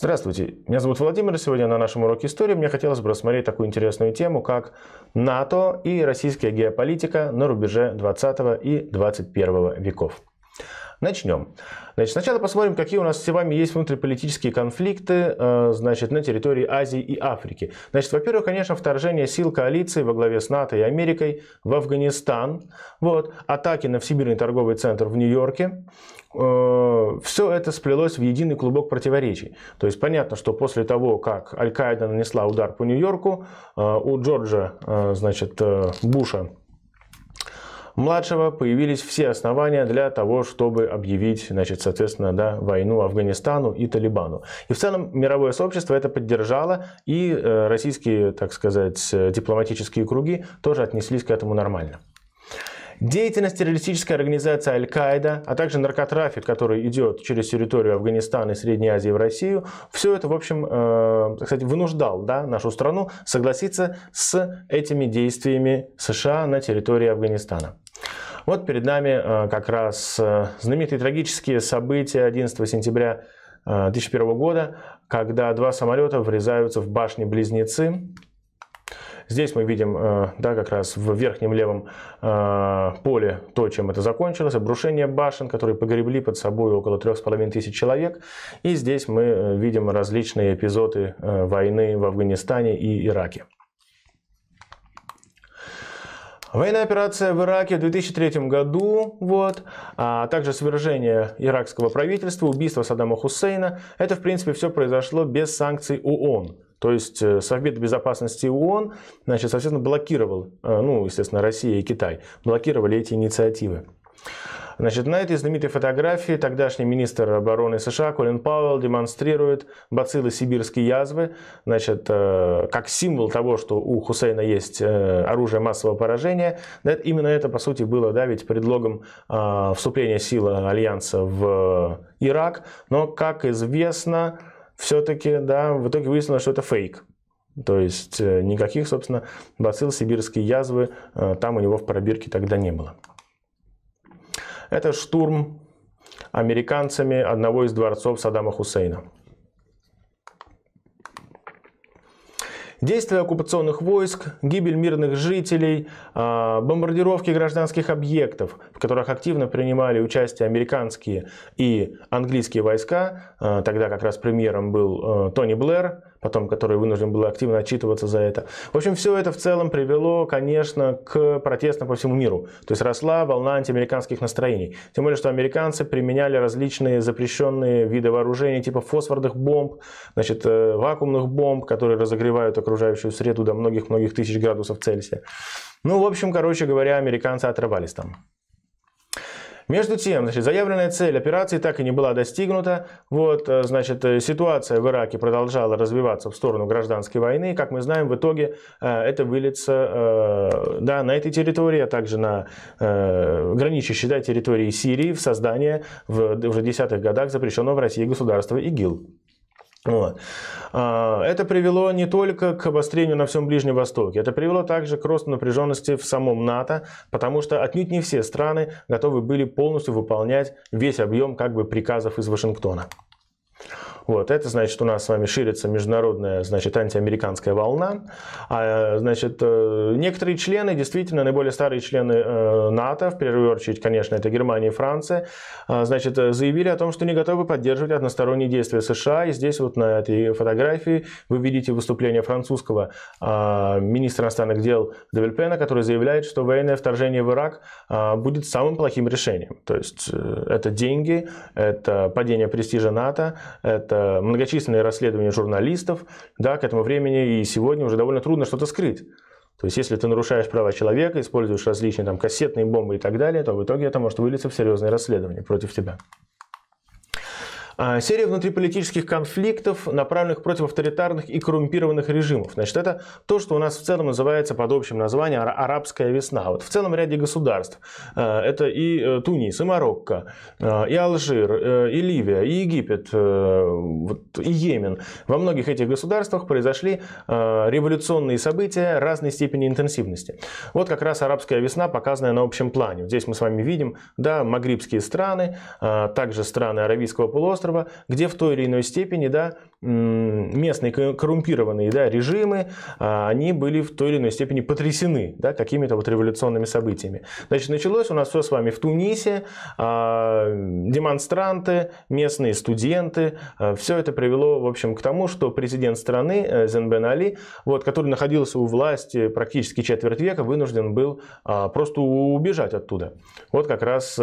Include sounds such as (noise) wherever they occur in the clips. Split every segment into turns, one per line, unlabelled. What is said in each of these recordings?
Здравствуйте, меня зовут Владимир, сегодня на нашем уроке истории мне хотелось бы рассмотреть такую интересную тему, как НАТО и российская геополитика на рубеже 20 и 21 веков. Начнем. Значит, сначала посмотрим, какие у нас с вами есть внутриполитические конфликты э, значит, на территории Азии и Африки. Значит, во-первых, конечно, вторжение сил коалиции во главе с НАТО и Америкой в Афганистан, вот, атаки на Всемирный торговый центр в Нью-Йорке, э, все это сплелось в единый клубок противоречий. То есть понятно, что после того, как Аль-Каида нанесла удар по Нью-Йорку, э, у Джорджа, значит, Буша младшего появились все основания для того, чтобы объявить, значит, соответственно, да, войну Афганистану и Талибану. И в целом мировое сообщество это поддержало, и э, российские, так сказать, дипломатические круги тоже отнеслись к этому нормально. Деятельность террористической организации Аль-Каида, а также наркотрафик, который идет через территорию Афганистана и Средней Азии в Россию, все это, в общем, э, кстати, вынуждал да, нашу страну согласиться с этими действиями США на территории Афганистана. Вот перед нами э, как раз э, знаменитые трагические события 11 сентября 2001 э, года, когда два самолета врезаются в башни-близнецы. Здесь мы видим, да, как раз в верхнем левом поле то, чем это закончилось, обрушение башен, которые погребли под собой около трех с половиной тысяч человек. И здесь мы видим различные эпизоды войны в Афганистане и Ираке. Военная операция в Ираке в 2003 году, вот, а также свержение иракского правительства, убийство Саддама Хусейна, это, в принципе, все произошло без санкций ООН. То есть э, Совет Безопасности ООН, значит, соответственно, блокировал, э, ну, естественно, Россия и Китай, блокировали эти инициативы. Значит, на этой знаменитой фотографии тогдашний министр обороны США Колин Пауэлл демонстрирует бациллы сибирской язвы, значит, э, как символ того, что у Хусейна есть э, оружие массового поражения. Именно это, по сути, было да, ведь предлогом э, вступления силы Альянса в Ирак. Но, как известно, все-таки да, в итоге выяснилось, что это фейк. То есть никаких, собственно, бацилл сибирской язвы там у него в пробирке тогда не было. Это штурм американцами одного из дворцов Саддама Хусейна. Действия оккупационных войск, гибель мирных жителей, а, бомбардировки гражданских объектов, в которых активно принимали участие американские и английские войска, а, тогда как раз премьером был а, Тони Блэр, потом который вынужден был активно отчитываться за это. В общем, все это в целом привело, конечно, к протестам по всему миру. То есть росла волна антиамериканских настроений. Тем более, что американцы применяли различные запрещенные виды вооружений, типа фосфорных бомб, значит, э, вакуумных бомб, которые разогревают окружающую среду до многих-многих тысяч градусов Цельсия. Ну, в общем, короче говоря, американцы отрывались там. Между тем, значит, заявленная цель операции так и не была достигнута. Вот, э, значит, э, ситуация в Ираке продолжала развиваться в сторону гражданской войны. Как мы знаем, в итоге э, это выльется да, на этой территории, а также на граничащей да, территории Сирии в создание в уже десятых годах запрещенного в России государства ИГИЛ. Вот. А, это привело не только к обострению на всем Ближнем Востоке, это привело также к росту напряженности в самом НАТО, потому что отнюдь не все страны готовы были полностью выполнять весь объем как бы, приказов из Вашингтона. Вот, это значит, у нас с вами ширится международная, значит, антиамериканская волна. А, значит, э, некоторые члены, действительно, наиболее старые члены э, НАТО, в первую очередь, конечно, это Германия и Франция, а, значит, э, заявили о том, что не готовы поддерживать односторонние действия США. И здесь вот на этой фотографии вы видите выступление французского а, министра иностранных дел Девельпена, который заявляет, что военное вторжение в Ирак а, будет самым плохим решением. То есть это деньги, это падение престижа НАТО, это Э, многочисленные расследования журналистов, да, к этому времени и сегодня уже довольно трудно что-то скрыть. То есть, если ты нарушаешь права человека, используешь различные там, кассетные бомбы и так далее, то в итоге это может вылиться в серьезное расследование против тебя. А, серия внутриполитических конфликтов, направленных против авторитарных и коррумпированных режимов. Значит, это то, что у нас в целом называется под общим названием «Арабская весна». Вот в целом ряде государств. А, это и э, Тунис, и Марокко, а, и Алжир, э, и Ливия, и Египет, э, и Йемен. Во многих этих государствах произошли революционные события разной степени интенсивности. Вот как раз «Арабская весна», показанная на общем плане. Здесь мы с вами видим, да, магрибские страны, также страны Аравийского полуострова, острова, где в той или иной степени да, местные коррумпированные да, режимы, а, они были в той или иной степени потрясены да, какими-то вот революционными событиями. Значит, началось у нас все с вами в Тунисе, а, демонстранты, местные студенты, а, все это привело, в общем, к тому, что президент страны э, Зенбен Али, вот, который находился у власти практически четверть века, вынужден был просто убежать оттуда. Вот как раз э,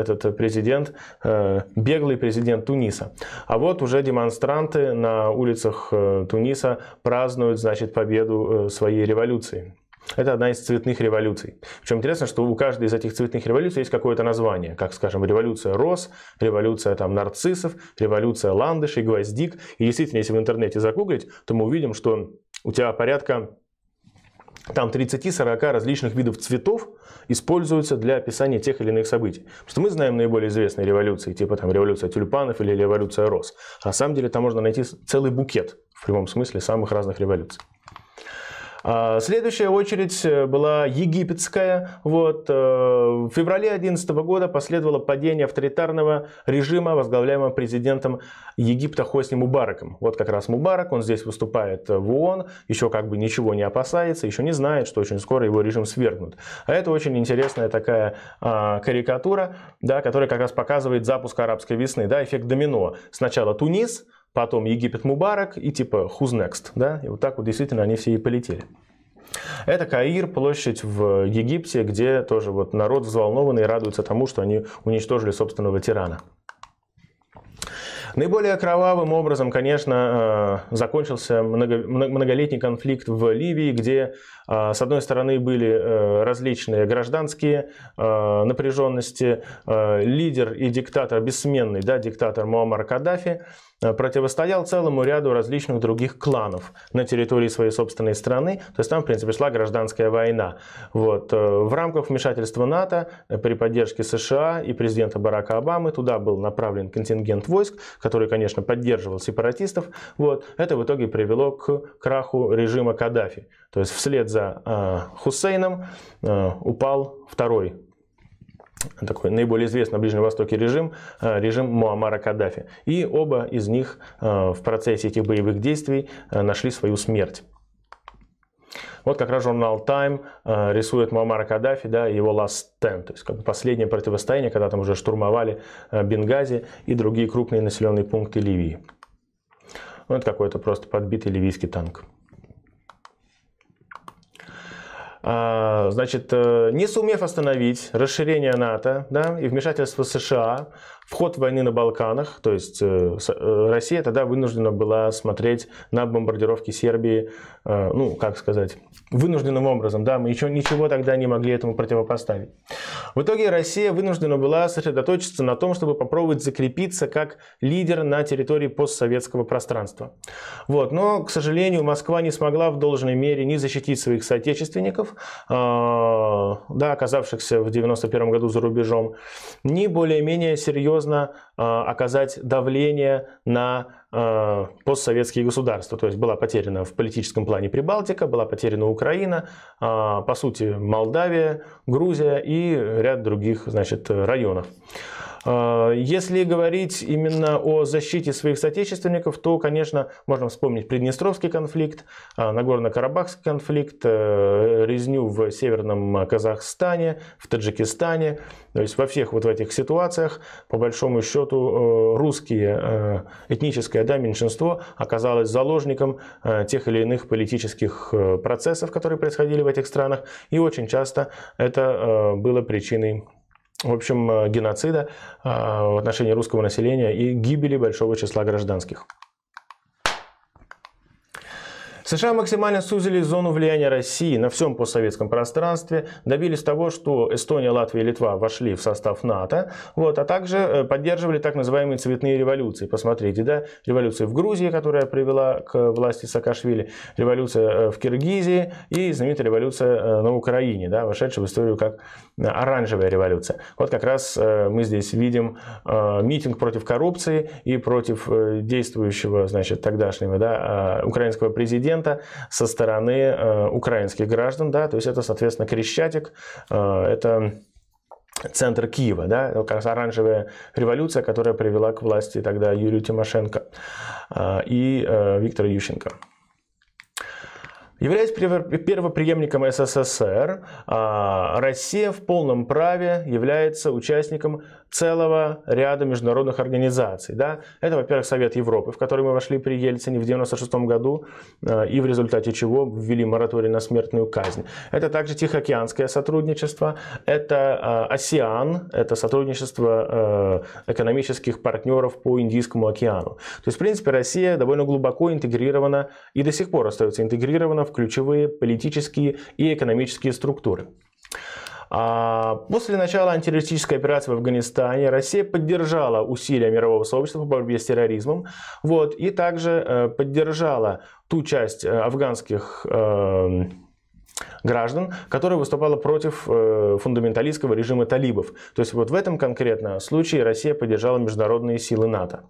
этот президент, э, беглый президент Туниса, Туниса. А вот уже демонстранты на улицах э, Туниса празднуют, значит, победу э, своей революции. Это одна из цветных революций. Причем интересно, что у каждой из этих цветных революций есть какое-то название. Как, скажем, революция роз, революция там, нарциссов, революция ландышей, гвоздик. И действительно, если в интернете загуглить, то мы увидим, что у тебя порядка там 30-40 различных видов цветов используются для описания тех или иных событий. Потому что мы знаем наиболее известные революции, типа там революция тюльпанов или революция роз. А на самом деле там можно найти целый букет, в прямом смысле, самых разных революций. А, следующая очередь э, была египетская. Вот. Э, в феврале 2011 года последовало падение авторитарного режима, возглавляемого президентом Египта Хосни Мубараком. Вот как раз Мубарак, он здесь выступает в ООН, еще как бы ничего не опасается, еще не знает, что очень скоро его режим свергнут. А это очень интересная такая а, карикатура, да, которая как раз показывает запуск арабской весны, да, эффект домино. Сначала Тунис, потом Египет Мубарак и типа Who's Next, да, и вот так вот действительно они все и полетели. Это Каир, площадь в Египте, где тоже вот народ взволнованный радуется тому, что они уничтожили собственного тирана. Наиболее кровавым образом, конечно, э, закончился многолетний конфликт в Ливии, где, э, с одной стороны, были э, различные гражданские напряженности, лидер и диктатор бессменный, да, диктатор Муаммар Каддафи, Э, противостоял целому ряду различных других кланов на территории своей собственной страны. То есть там, в принципе, шла гражданская война. Вот. Э, в рамках вмешательства НАТО э, при поддержке США и президента Барака Обамы туда был направлен контингент войск, который, конечно, поддерживал сепаратистов. Вот. Это в итоге привело к краху режима Каддафи. То есть вслед за э, Хусейном э, упал второй такой наиболее известный на Ближнем Востоке режим, э, режим Муаммара Каддафи. И оба из них э, в процессе этих боевых действий э, нашли свою смерть. Вот как раз журнал Time рисует Муаммара Каддафи, да, его Last Stand, то есть как бы последнее противостояние, когда там уже штурмовали Бенгази и другие крупные населенные пункты Ливии. Вот какой-то просто подбитый ливийский танк. А, значит, э, не сумев остановить расширение НАТО да, и вмешательство США, вход войны на Балканах, то есть э, э, Россия тогда вынуждена была смотреть на бомбардировки Сербии, э, ну, как сказать, вынужденным образом, да, мы еще ничего тогда не могли этому противопоставить. В итоге Россия вынуждена была сосредоточиться на том, чтобы попробовать закрепиться как лидер на территории постсоветского пространства. Вот. Но, к сожалению, Москва не смогла в должной мере ни защитить своих соотечественников, а, да, оказавшихся в 1991 году за рубежом, ни более-менее серьезно серьезно э, оказать давление на э, постсоветские государства. То есть была потеряна в политическом плане Прибалтика, была потеряна Украина, э, по сути Молдавия, Грузия и ряд других значит, районов. А, если говорить именно о защите своих соотечественников, то, конечно, можно вспомнить Приднестровский конфликт, а, Нагорно-Карабахский конфликт, э, резню в Северном Казахстане, в Таджикистане. То есть во всех вот в этих ситуациях, по большому счету, э, русские, э, этническое да, меньшинство оказалось заложником тех или иных политических процессов, которые происходили в этих странах. И очень часто это было причиной в общем, э, геноцида э, в отношении русского населения и гибели большого числа гражданских. США максимально сузили зону влияния России на всем постсоветском пространстве, добились того, что Эстония, Латвия и Литва вошли в состав НАТО, вот, а также э, поддерживали так называемые цветные революции. Посмотрите, да, революция в Грузии, которая привела к власти Саакашвили, революция э, в Киргизии и знаменитая революция э, на Украине, да, вошедшая в историю как оранжевая революция. Вот как раз мы здесь видим митинг против коррупции и против действующего, значит, тогдашнего да, украинского президента, президента со стороны э, украинских граждан, да, то есть это, соответственно, Крещатик, э, это центр Киева, да, как раз оранжевая революция, которая привела к власти тогда Юрию Тимошенко э, и э, Виктора Ющенко. Являясь первоприемником СССР, а, Россия в полном праве является участником целого ряда международных организаций. Да? Это, во-первых, Совет Европы, в который мы вошли при Ельцине в 1996 году, а, и в результате чего ввели мораторий на смертную казнь. Это также Тихоокеанское сотрудничество, это ОСИАН, а, это сотрудничество экономических партнеров по Индийскому океану. То есть, в принципе, Россия довольно глубоко интегрирована и до сих пор остается интегрирована партнеров ключевые политические и экономические структуры. А, после начала антитеррористической операции в Афганистане Россия поддержала усилия мирового сообщества по борьбе с терроризмом вот, и также э, поддержала ту часть э, афганских э, граждан, которая выступала против фундаменталистского режима талибов. То есть вот в этом конкретном случае Россия поддержала международные силы НАТО.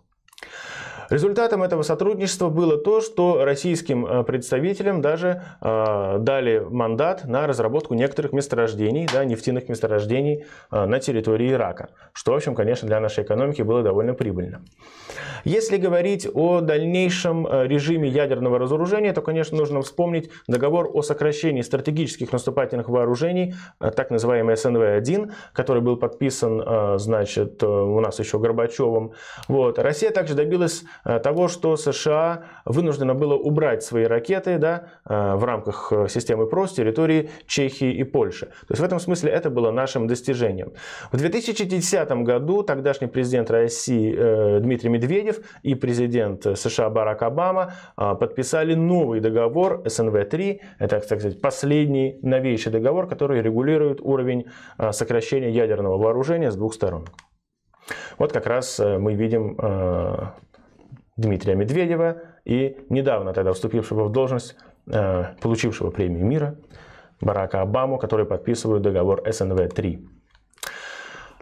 Результатом этого сотрудничества было то, что российским э, представителям даже э, дали мандат на разработку некоторых месторождений, да, нефтяных месторождений э, на территории Ирака, что, в общем, конечно, для нашей экономики было довольно прибыльно. Если говорить о дальнейшем э, режиме ядерного разоружения, то, конечно, нужно вспомнить договор о сокращении стратегических наступательных вооружений, э, так называемый СНВ-1, который был подписан, значит, у нас еще Горбачевым. Вот. Россия также добилась Э, того, что США вынуждено было убрать свои ракеты да, э, в рамках э, системы ПРО с территории Чехии и Польши. То есть в этом смысле это было нашим достижением. В 2010 году тогдашний президент России Дмитрий Медведев и президент США Барак Обама подписали новый договор СНВ-3. Это, так сказать, последний, новейший договор, который регулирует уровень сокращения ядерного вооружения с двух сторон. Вот как раз мы видим Дмитрия Медведева и недавно тогда вступившего в должность, э, получившего премию мира Барака Обаму, который подписывает договор СНВ-3.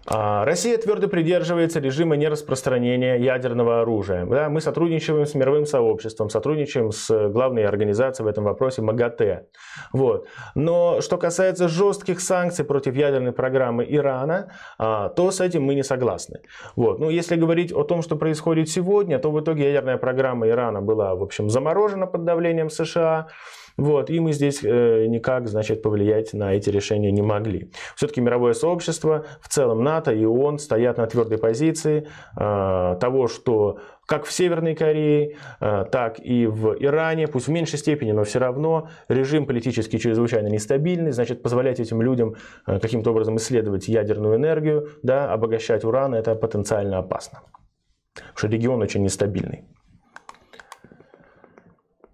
А, Россия твердо придерживается режима нераспространения ядерного оружия. Да, мы сотрудничаем с мировым сообществом, сотрудничаем с главной организацией в этом вопросе МАГАТЭ. Вот. Но что касается жестких санкций против ядерной программы Ирана, а, то с этим мы не согласны. Вот. Ну, если говорить о том, что происходит сегодня, то в итоге ядерная программа Ирана была, в общем, заморожена под давлением США. Вот, и мы здесь э, никак, значит, повлиять на эти решения не могли. Все-таки мировое сообщество, в целом НАТО и ООН стоят на твердой позиции э, того, что как в Северной Корее, э, так и в Иране, пусть в меньшей степени, но все равно режим политически чрезвычайно нестабильный, значит, позволять этим людям э, каким-то образом исследовать ядерную энергию, да, обогащать уран, это потенциально опасно, потому что регион очень нестабильный.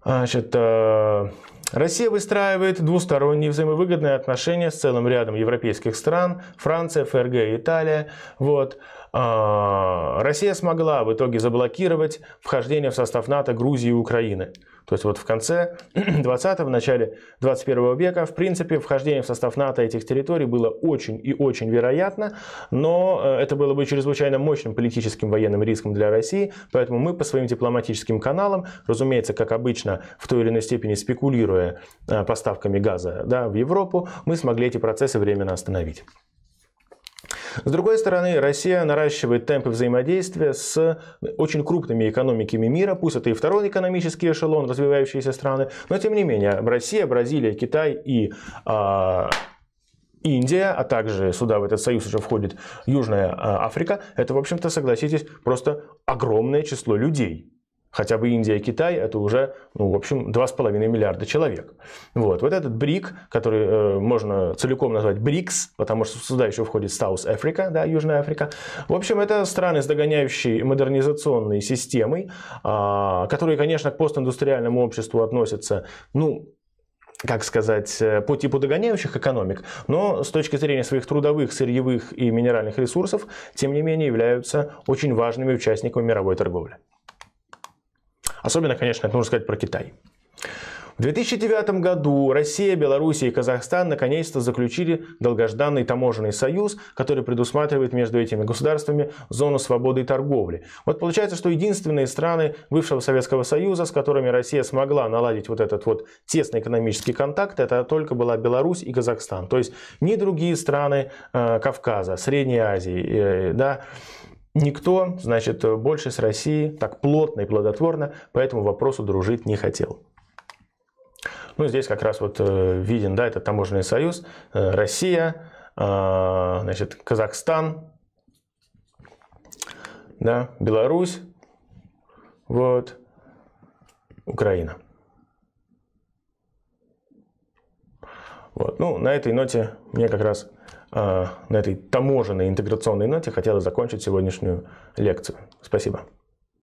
Значит, э, Россия выстраивает двусторонние взаимовыгодные отношения с целым рядом европейских стран, Франция, ФРГ, Италия. Вот. А, Россия смогла в итоге заблокировать вхождение в состав НАТО Грузии и Украины. То есть вот в конце 20-го, (clears throat) в начале 21 века, в принципе, вхождение в состав НАТО этих территорий было очень и очень вероятно, но э, это было бы чрезвычайно мощным политическим военным риском для России, поэтому мы по своим дипломатическим каналам, разумеется, как обычно, в той или иной степени спекулируя э, поставками газа да, в Европу, мы смогли эти процессы временно остановить. С другой стороны, Россия наращивает темпы взаимодействия с э, очень крупными экономиками мира, пусть это и второй экономический эшелон, развивающиеся страны, но тем не менее, Россия, Бразилия, Китай и э, Индия, а также сюда в этот союз уже входит Южная а, Африка, это, в общем-то, согласитесь, просто огромное число людей хотя бы Индия и Китай, это уже, ну, в общем, 2,5 миллиарда человек. Вот, вот этот БРИК, который э, можно целиком назвать БРИКС, потому что сюда еще входит South Африка, да, Южная Африка. В общем, это страны с догоняющей модернизационной системой, э, которые, конечно, к постиндустриальному обществу относятся, ну, как сказать, э, по типу догоняющих экономик, но с точки зрения своих трудовых, сырьевых и минеральных ресурсов, тем не менее, являются очень важными участниками мировой торговли. Особенно, конечно, это нужно сказать про Китай. В 2009 году Россия, Белоруссия и Казахстан наконец-то заключили долгожданный таможенный союз, который предусматривает между этими государствами зону свободы и торговли. Вот получается, что единственные страны бывшего Советского Союза, с которыми Россия смогла наладить вот этот вот тесный экономический контакт, это только была Беларусь и Казахстан. То есть ни другие страны э, Кавказа, Средней Азии, э, да, Никто, значит, больше с Россией так плотно и плодотворно по этому вопросу дружить не хотел. Ну, здесь как раз вот э, виден, да, это таможенный союз, э, Россия, э, значит, Казахстан, да, Беларусь, вот, Украина. Вот. Ну, на этой ноте мне как раз а, на этой таможенной интеграционной ноте хотел закончить сегодняшнюю лекцию. Спасибо.